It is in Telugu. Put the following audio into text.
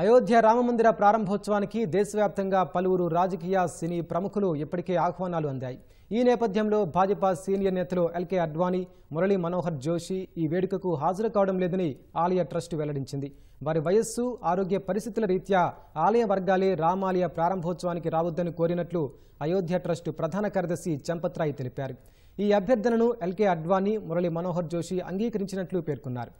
అయోధ్య రామమందిర ప్రారంభోత్సవానికి దేశవ్యాప్తంగా పలువురు రాజకీయ సినీ ప్రముఖులు ఇప్పటికే ఆహ్వానాలు అందాయి ఈ నేపథ్యంలో భాజపా సీనియర్ నేతలు ఎల్కే అడ్వాణీ మురళీ మనోహర్ జోషి ఈ వేడుకకు హాజరు కావడం లేదని ఆలయ ట్రస్ట్ వెల్లడించింది వారి వయస్సు ఆరోగ్య పరిస్థితుల రీత్యా ఆలయ వర్గాలే రామాలయ ప్రారంభోత్సవానికి రావద్దని కోరినట్లు అయోధ్య ట్రస్టు ప్రధాన కార్యదర్శి చంపత్రాయి తెలిపారు ఈ అభ్యర్థనను ఎల్కే అడ్వాణీ మురళీ మనోహర్ జోషి అంగీకరించినట్లు పేర్కొన్నారు